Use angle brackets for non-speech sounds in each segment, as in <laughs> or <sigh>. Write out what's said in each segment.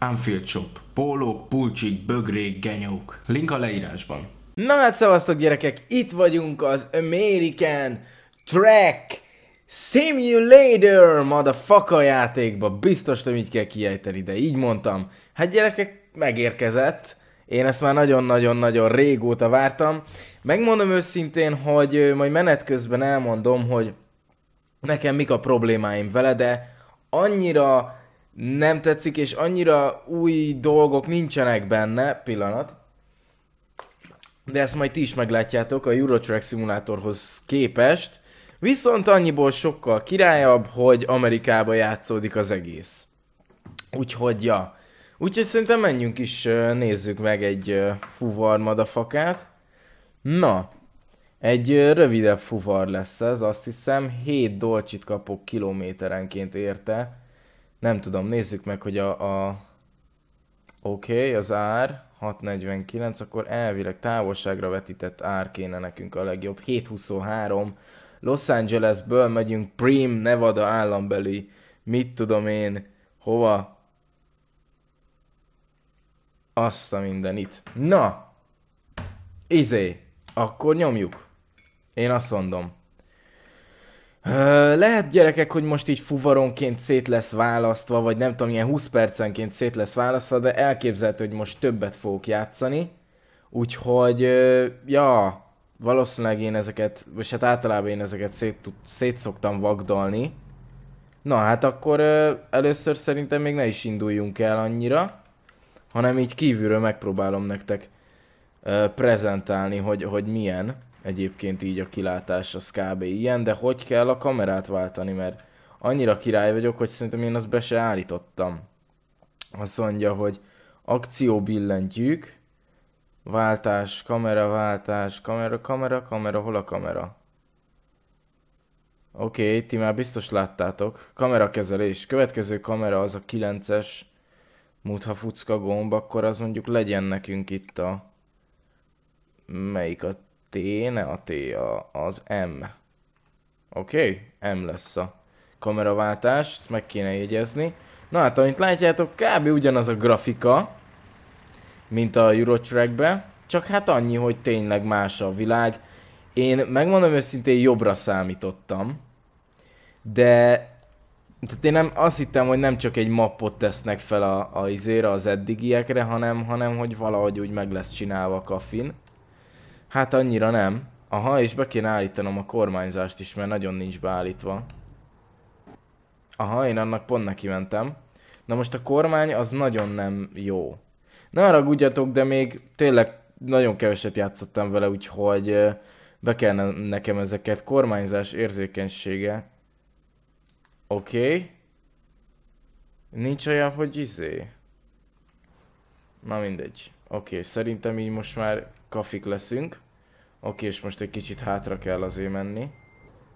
Anfield Shop. Pólók, pulcsik, bögrék, genyók. Link a leírásban. Na hát szavaztok gyerekek, itt vagyunk az American Track Simulator motherfucker játékba. Biztos nem így kell kiejteni, de így mondtam. Hát gyerekek, megérkezett. Én ezt már nagyon-nagyon-nagyon régóta vártam. Megmondom őszintén, hogy majd menet közben elmondom, hogy nekem mik a problémáim vele, de annyira nem tetszik, és annyira új dolgok nincsenek benne, pillanat, de ezt majd ti is meglátjátok a Eurotrack szimulátorhoz képest, viszont annyiból sokkal királyabb, hogy Amerikába játszódik az egész. Úgyhogy, ja. Úgyhogy szerintem menjünk is, nézzük meg egy fuvar madafakát. Na, egy rövidebb fuvar lesz ez, azt hiszem 7 dolcsit kapok kilométerenként érte. Nem tudom, nézzük meg, hogy a... a... Oké, okay, az ár 649, akkor elvileg távolságra vetített ár kéne nekünk a legjobb. 723, Los Angelesből megyünk Prim, Nevada állambeli, mit tudom én, hova, azt a mindenit. Na! Izé! Akkor nyomjuk. Én azt mondom. Lehet gyerekek, hogy most így fuvaronként szét lesz választva, vagy nem tudom, ilyen 20 percenként szét lesz választva, de elképzelhető, hogy most többet fogok játszani. Úgyhogy, ja, valószínűleg én ezeket, vagy hát általában én ezeket szét, szét szoktam vagdalni. Na hát akkor először szerintem még ne is induljunk el annyira, hanem így kívülről megpróbálom nektek prezentálni, hogy, hogy milyen egyébként így a kilátás, az kb. ilyen, de hogy kell a kamerát váltani, mert annyira király vagyok, hogy szerintem én azt be se állítottam. Azt mondja, hogy akció billentyűk, váltás, kamera, váltás, kamera, kamera, kamera, hol a kamera? Oké, okay, ti már biztos láttátok. Kamerakezelés. Következő kamera az a 9-es mutha fucka gomb, akkor az mondjuk legyen nekünk itt a... Melyik a T, ne a T, a, az M. Oké? Okay? M lesz a kameraváltás, ezt meg kéne jegyezni. Na hát, amint látjátok, kb. ugyanaz a grafika, mint a Eurotrackbe, csak hát annyi, hogy tényleg más a világ. Én megmondom őszintén, jobbra számítottam, de tehát én nem, azt hittem, hogy nem csak egy mappot tesznek fel a, a izére, az eddigiekre, hanem, hanem hogy valahogy úgy meg lesz csinálva a kafin. Hát annyira nem. Aha, és be kéne állítanom a kormányzást is, mert nagyon nincs beállítva. Aha, én annak pont neki mentem. Na most a kormány az nagyon nem jó. Ne ragudjatok, de még tényleg nagyon keveset játszottam vele, úgyhogy be kellene nekem ezeket. Kormányzás érzékenysége. Oké. Okay. Nincs olyan, hogy izé. Na mindegy. Oké, okay, szerintem így most már kafik leszünk. Oké, és most egy kicsit hátra kell azért menni.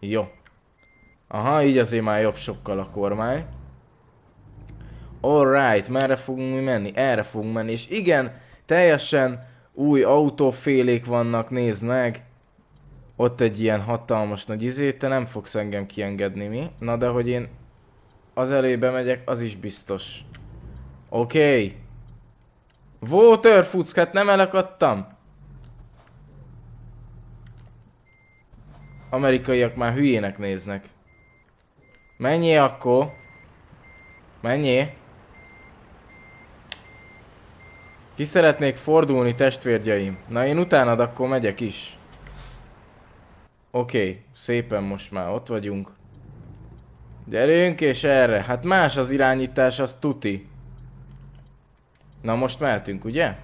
Jó. Aha, így azért már jobb sokkal a kormány. Alright, merre fogunk mi menni? Erre fogunk menni, és igen, teljesen új autófélék vannak, nézd meg. Ott egy ilyen hatalmas nagy izé, te nem fogsz engem kiengedni mi. Na de hogy én az elébe megyek, az is biztos. Oké. Okay. Waterfuck, hát nem elakadtam? amerikaiak már hülyének néznek. Mennyi akkor? Mennyi? Ki szeretnék fordulni, testvérgyaim? Na én utánad akkor megyek is. Oké, okay, szépen most már ott vagyunk. Gyerünk és erre. Hát más az irányítás, az tuti. Na most mehetünk, ugye?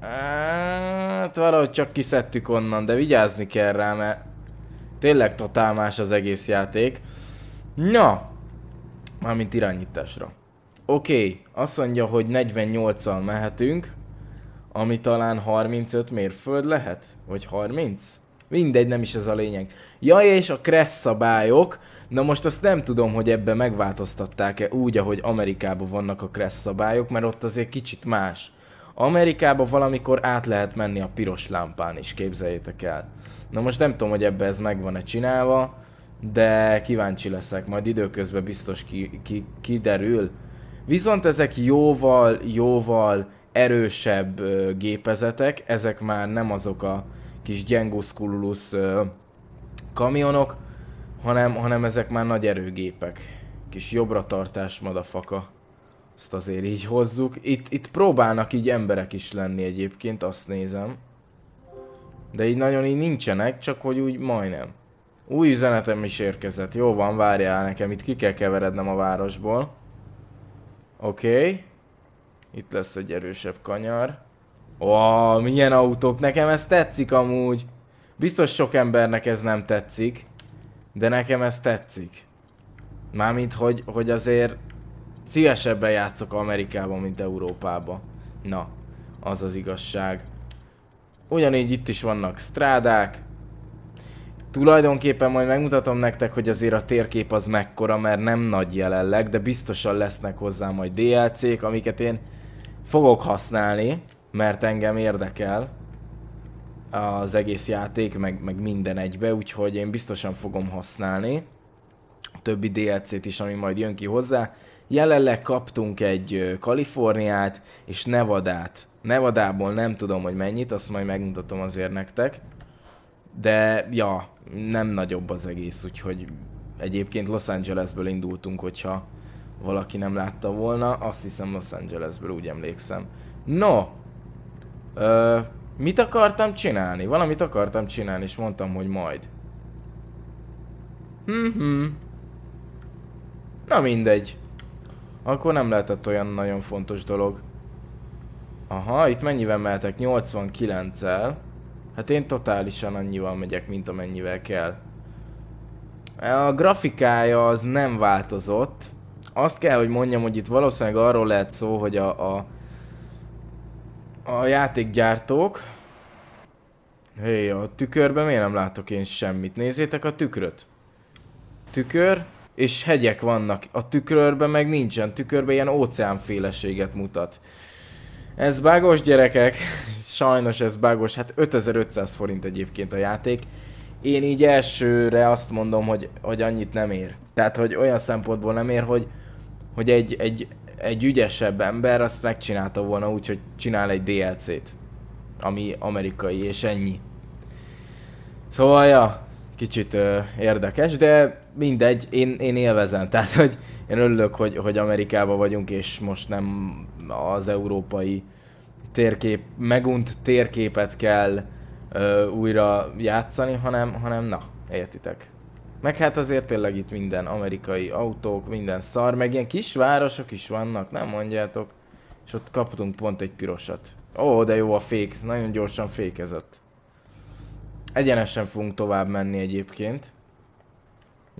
Hát valahogy csak kiszedtük onnan, de vigyázni kell rá, mert Tényleg totál más az egész játék. Na, mármint irányításra. Oké, okay, azt mondja, hogy 48-al mehetünk, ami talán 35 mérföld lehet? Vagy 30? Mindegy, nem is ez a lényeg. Ja, és a Kressz szabályok. Na most azt nem tudom, hogy ebbe megváltoztatták-e úgy, ahogy Amerikában vannak a Kressz szabályok, mert ott azért kicsit más. Amerikába valamikor át lehet menni a piros lámpán is, képzeljétek el. Na most nem tudom, hogy ebbe ez meg van-e csinálva, de kíváncsi leszek, majd időközben biztos ki, ki, kiderül. Viszont ezek jóval, jóval erősebb ö, gépezetek, ezek már nem azok a kis gyenguszkululusz kamionok, hanem, hanem ezek már nagy erőgépek. Kis jobbra tartás, madafaka. Ezt azért így hozzuk. Itt, itt próbálnak így emberek is lenni egyébként, azt nézem. De így nagyon így nincsenek, csak hogy úgy majdnem. Új üzenetem is érkezett. Jó van, várjál nekem, itt ki kell keverednem a városból. Oké. Okay. Itt lesz egy erősebb kanyar. Ó, oh, milyen autók, nekem ez tetszik amúgy. Biztos sok embernek ez nem tetszik, de nekem ez tetszik. Mármint, hogy, hogy azért Szívesebben játszok Amerikában, mint Európában. Na, az az igazság. Ugyanígy itt is vannak strádák. Tulajdonképpen majd megmutatom nektek, hogy azért a térkép az mekkora, mert nem nagy jelenleg, de biztosan lesznek hozzá majd DLC-k, amiket én fogok használni, mert engem érdekel az egész játék, meg, meg minden egybe, úgyhogy én biztosan fogom használni a többi DLC-t is, ami majd jön ki hozzá. Jelenleg kaptunk egy Kaliforniát és Nevadát. Nevadából nem tudom, hogy mennyit, azt majd megmutatom azért nektek. De ja, nem nagyobb az egész, úgyhogy egyébként Los Angelesből indultunk, hogyha valaki nem látta volna. Azt hiszem Los Angelesből, úgy emlékszem. No, ö, mit akartam csinálni? Valamit akartam csinálni, és mondtam, hogy majd. Hm-hm. Na mindegy. Akkor nem lehetett olyan nagyon fontos dolog. Aha, itt mennyivel mehetek? 89-el. Hát én totálisan annyival megyek, mint amennyivel kell. A grafikája az nem változott. Azt kell, hogy mondjam, hogy itt valószínűleg arról lehet szó, hogy a, a, a játékgyártók... Hé, hey, a tükörben miért nem látok én semmit? Nézzétek a tükröt. Tükör, és hegyek vannak. A tükörben meg nincsen, tükörben ilyen óceánféleséget mutat. Ez bágos gyerekek, <laughs> sajnos ez bágos, hát 5500 forint egyébként a játék. Én így elsőre azt mondom, hogy, hogy annyit nem ér. Tehát, hogy olyan szempontból nem ér, hogy, hogy egy, egy, egy ügyesebb ember azt megcsinálta volna úgy, hogy csinál egy DLC-t, ami amerikai, és ennyi. Szóval, ja, kicsit ö, érdekes, de mindegy, én, én élvezem. <laughs> Tehát, hogy én örülök, hogy, hogy Amerikában vagyunk, és most nem az európai térkép, megunt térképet kell ö, újra játszani, hanem, hanem na, értitek. Meg hát azért tényleg itt minden amerikai autók, minden szar, meg ilyen kis városok is vannak, nem mondjátok. És ott kaptunk pont egy pirosat. Ó, de jó a fék, nagyon gyorsan fékezett. Egyenesen fogunk tovább menni egyébként.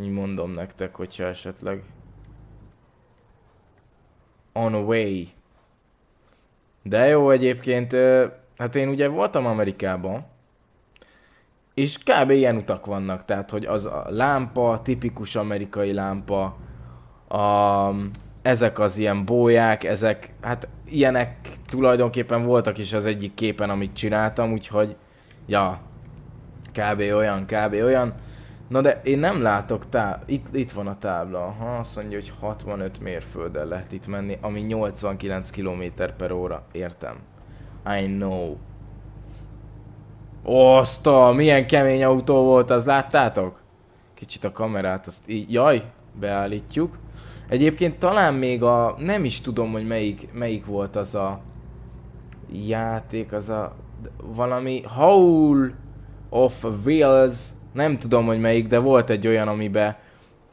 Így mondom nektek, hogyha esetleg. On way. De jó egyébként, hát én ugye voltam Amerikában, és kb. ilyen utak vannak, tehát hogy az a lámpa, tipikus amerikai lámpa, a, ezek az ilyen bóják, ezek, hát ilyenek tulajdonképpen voltak is az egyik képen, amit csináltam, úgyhogy, ja, kb. olyan, kb. olyan. Na de én nem látok tá... Itt, itt van a tábla. Ha azt mondja, hogy 65 mérfölddel lehet itt menni, ami 89 km per óra. Értem. I know. Oszta, milyen kemény autó volt, az láttátok? Kicsit a kamerát, azt így, jaj, beállítjuk. Egyébként talán még a, nem is tudom, hogy melyik, melyik volt az a játék, az a valami Howl of Wheels nem tudom, hogy melyik, de volt egy olyan, amiben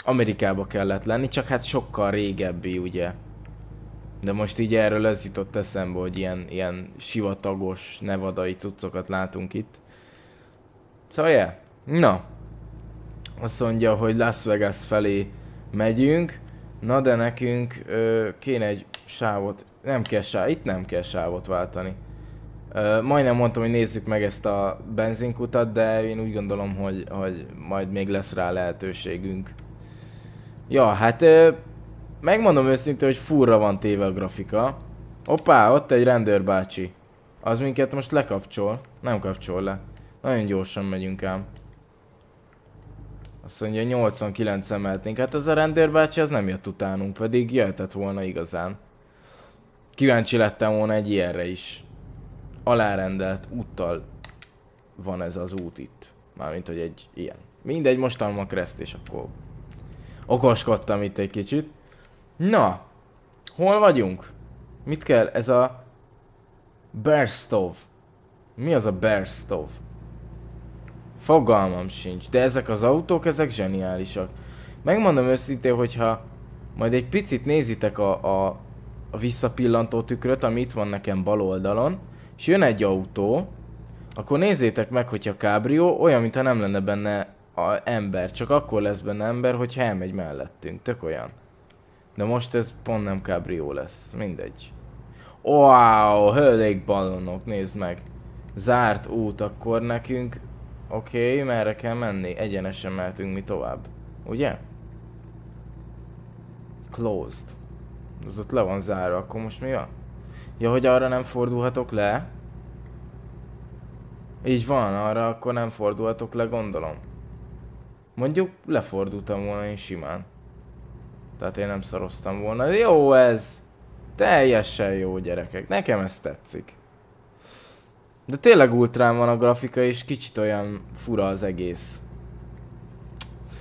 Amerikába kellett lenni, csak hát sokkal régebbi, ugye. De most így erről ez jutott eszembe, hogy ilyen, ilyen sivatagos, nevadai cuccokat látunk itt. Szóval, yeah. Na. Azt mondja, hogy Las Vegas felé megyünk. Na de nekünk ö, kéne egy sávot. Nem kell sávot, itt nem kell sávot váltani majdnem mondtam, hogy nézzük meg ezt a benzinkutat, de én úgy gondolom, hogy, hogy majd még lesz rá lehetőségünk. Ja, hát megmondom őszintén, hogy furra van téve a grafika. Opá, ott egy rendőrbácsi. Az minket most lekapcsol. Nem kapcsol le. Nagyon gyorsan megyünk ám. Azt mondja, 89 emeltnénk. Hát az a rendőrbácsi az nem jött utánunk, pedig jöhetett volna igazán. Kíváncsi lettem volna egy ilyenre is alárendelt úttal van ez az út itt. Mármint, hogy egy ilyen. Mindegy, most a kreszt, és akkor okoskodtam itt egy kicsit. Na, hol vagyunk? Mit kell? Ez a bear stove. Mi az a bear stove? Fogalmam sincs, de ezek az autók, ezek zseniálisak. Megmondom őszintén, hogyha majd egy picit nézitek a, a, a visszapillantó tükröt, ami itt van nekem bal oldalon, és jön egy autó, akkor nézzétek meg, hogyha kábrió olyan, mintha nem lenne benne a ember. Csak akkor lesz benne ember, hogyha elmegy mellettünk. Tök olyan. De most ez pont nem kábrió lesz. Mindegy. Wow, hőlékballonok, nézd meg. Zárt út akkor nekünk. Oké, okay, merre kell menni? Egyenesen mehetünk mi tovább. Ugye? Closed. Az ott le van zárva, akkor most mi van? Ja, hogy arra nem fordulhatok le? Így van, arra akkor nem fordulhatok le, gondolom. Mondjuk lefordultam volna én simán. Tehát én nem szaroztam volna. Jó ez! Teljesen jó gyerekek, nekem ez tetszik. De tényleg ultrán van a grafika, és kicsit olyan fura az egész.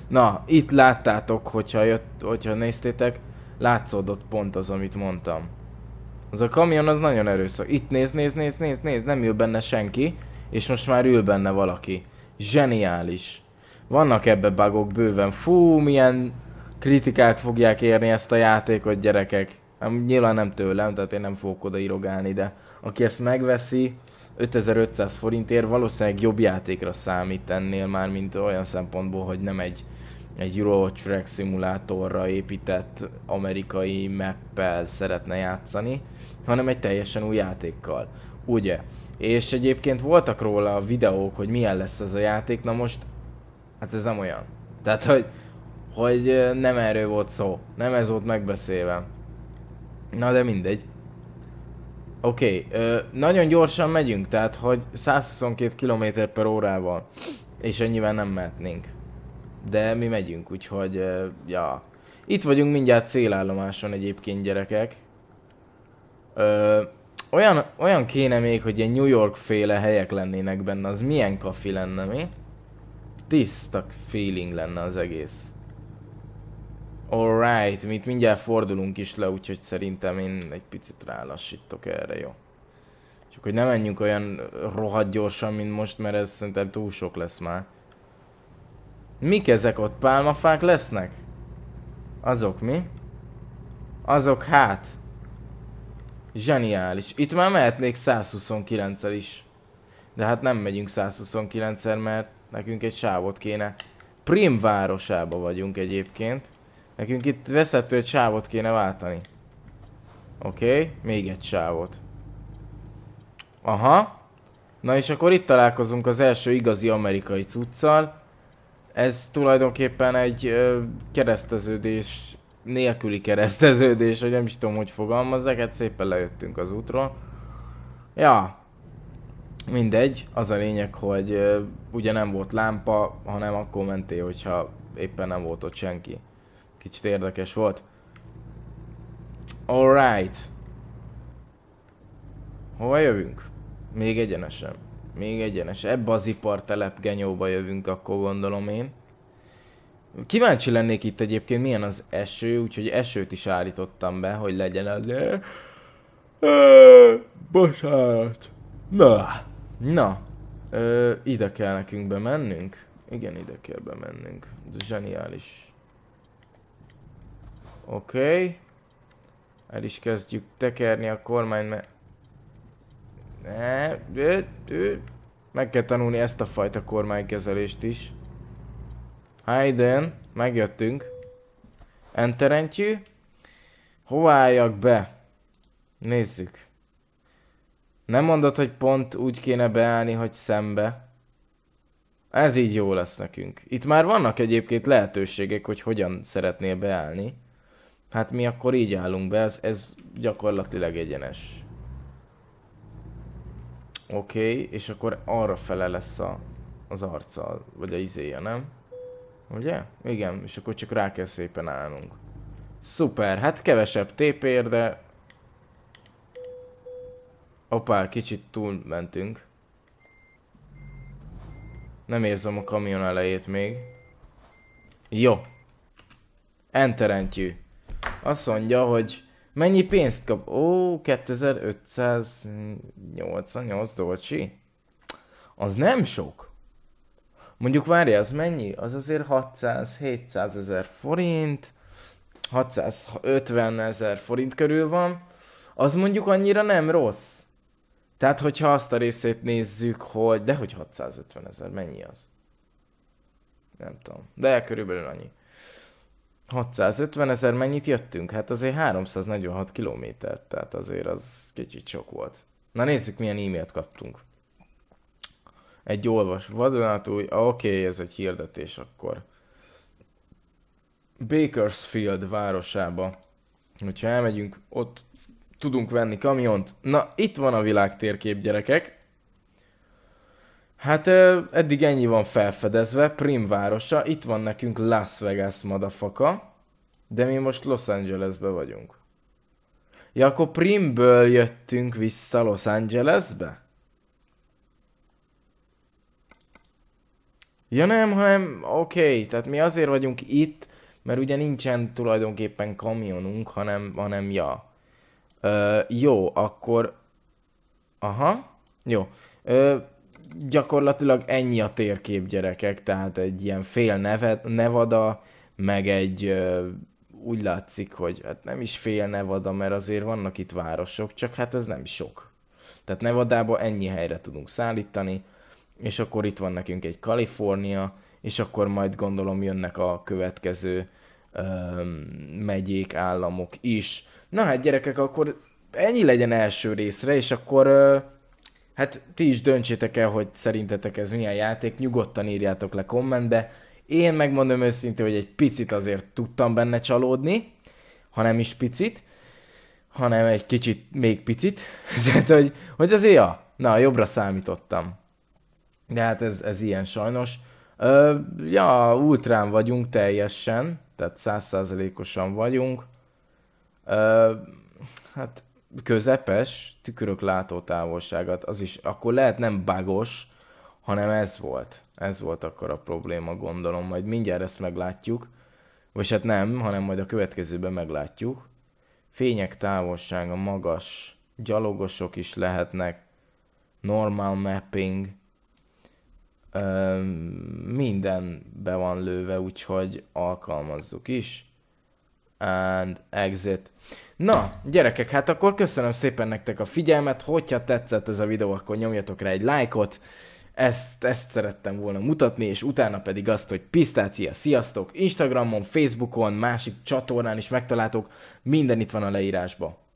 Na, itt láttátok, hogyha, jött, hogyha néztétek, látszódott pont az, amit mondtam. Az a kamion az nagyon erőszak. Itt néz, néz, néz, néz, néz, nem ül benne senki, és most már ül benne valaki. Zseniális. Vannak ebbe bugok bőven. Fú, milyen kritikák fogják érni ezt a játékot, gyerekek. Nem, nyilván nem tőlem, tehát én nem fogok oda irogálni, de aki ezt megveszi, 5500 forintért valószínűleg jobb játékra számít ennél már, mint olyan szempontból, hogy nem egy egy Euro Truck szimulátorra épített amerikai meppel szeretne játszani, hanem egy teljesen új játékkal. Ugye? És egyébként voltak róla a videók, hogy milyen lesz ez a játék, na most, hát ez nem olyan. Tehát, hogy, hogy nem erről volt szó, nem ez volt megbeszélve. Na de mindegy. Oké, okay, nagyon gyorsan megyünk, tehát hogy 122 km per órával, és ennyivel nem mehetnénk de mi megyünk, úgyhogy, ja. Itt vagyunk mindjárt célállomáson egyébként, gyerekek. Ö, olyan, olyan kéne még, hogy ilyen New York féle helyek lennének benne, az milyen kafi lenne, mi? Tiszta feeling lenne az egész. Alright, mi itt mindjárt fordulunk is le, úgyhogy szerintem én egy picit rálassítok erre, jó? Csak hogy ne menjünk olyan rohadt gyorsan, mint most, mert ez szerintem túl sok lesz már. Mik ezek ott? Pálmafák lesznek? Azok mi? Azok hát. Zseniális. Itt már mehetnék 129-el is. De hát nem megyünk 129-el, mert nekünk egy sávot kéne. Prim városába vagyunk egyébként. Nekünk itt veszettő egy sávot kéne váltani. Oké, okay, még egy sávot. Aha. Na és akkor itt találkozunk az első igazi amerikai cuccal. Ez tulajdonképpen egy kereszteződés nélküli kereszteződés, hogy nem is tudom, hogy fogalmazzak, hát szépen lejöttünk az útról. Ja, mindegy, az a lényeg, hogy ö, ugye nem volt lámpa, hanem akkor mentél, hogyha éppen nem volt ott senki. Kicsit érdekes volt. Alright. Hova jövünk? Még egyenesen. Még egyenes. Ebbe az ipartelep genyóba jövünk, akkor gondolom én. Kíváncsi lennék itt egyébként milyen az eső, úgyhogy esőt is állítottam be, hogy legyen az... E, e, bocsánat. Na. Na. Ö, ide kell nekünk bemennünk? Igen, ide kell bemennünk. Ez zseniális. Oké. Okay. El is kezdjük tekerni a kormány, mert... Ne, ő, ő. Meg kell tanulni ezt a fajta kormánykezelést is. Hayden, megjöttünk. Enterentyű. Hová álljak be? Nézzük. Nem mondod, hogy pont úgy kéne beállni, hogy szembe. Ez így jó lesz nekünk. Itt már vannak egyébként lehetőségek, hogy hogyan szeretnél beállni. Hát mi akkor így állunk be, ez, ez gyakorlatilag egyenes. Oké, okay, és akkor arra fele lesz a, az arccal, vagy a izéje, nem? Ugye? Igen, és akkor csak rá kell szépen állnunk. Szuper, hát kevesebb tépér, de... Opá, kicsit túl mentünk. Nem érzem a kamion elejét még. Jó. Enterentjű. Azt mondja, hogy Mennyi pénzt kap? Ó, 2588 dolcsi. Az nem sok. Mondjuk várja, az mennyi? Az azért 600-700 ezer forint. 650 ezer forint körül van. Az mondjuk annyira nem rossz. Tehát, hogyha azt a részét nézzük, hogy... De hogy 650 ezer, mennyi az? Nem tudom. De körülbelül annyi. 650 ezer mennyit jöttünk? Hát azért 346 kilométert, tehát azért az kicsit sok volt. Na nézzük, milyen e-mailt kaptunk. Egy olvas, vadonatúj, ah, oké, okay, ez egy hirdetés akkor. Bakersfield városába. Hogyha elmegyünk, ott tudunk venni kamiont. Na, itt van a világ térkép, gyerekek. Hát eddig ennyi van felfedezve, Prim városa, itt van nekünk Las Vegas madafaka, de mi most Los Angelesbe vagyunk. Ja, akkor Primből jöttünk vissza Los Angelesbe? Ja nem, hanem oké, okay, tehát mi azért vagyunk itt, mert ugye nincsen tulajdonképpen kamionunk, hanem, hanem ja. Ö, jó, akkor... Aha, jó. Ö, gyakorlatilag ennyi a térkép gyerekek, tehát egy ilyen fél nevet, nevada, meg egy úgy látszik, hogy hát nem is fél Nevada, mert azért vannak itt városok, csak hát ez nem sok. Tehát Nevadába ennyi helyre tudunk szállítani, és akkor itt van nekünk egy Kalifornia, és akkor majd gondolom jönnek a következő öm, megyék, államok is. Na hát gyerekek, akkor ennyi legyen első részre, és akkor ö, Hát ti is döntsétek el, hogy szerintetek ez milyen játék, nyugodtan írjátok le kommentbe. Én megmondom őszintén, hogy egy picit azért tudtam benne csalódni, ha nem is picit, hanem egy kicsit, még picit. <laughs> Tehát, hogy, hogy azért, ja, na, jobbra számítottam. De hát ez, ez ilyen sajnos. Ö, ja, ultrán vagyunk teljesen, tehát százszázalékosan vagyunk. Ö, hát közepes tükörök látótávolságát, az is akkor lehet nem bagos, hanem ez volt. Ez volt akkor a probléma, gondolom. Majd mindjárt ezt meglátjuk. Vagy hát nem, hanem majd a következőben meglátjuk. Fények távolsága magas, gyalogosok is lehetnek, normal mapping, ö, minden be van lőve, úgyhogy alkalmazzuk is. And exit. Na, gyerekek, hát akkor köszönöm szépen nektek a figyelmet, hogyha tetszett ez a videó, akkor nyomjatok rá egy lájkot, ezt, ezt szerettem volna mutatni, és utána pedig azt, hogy pisztácia, sziasztok, Instagramon, Facebookon, másik csatornán is megtaláltok, minden itt van a leírásban.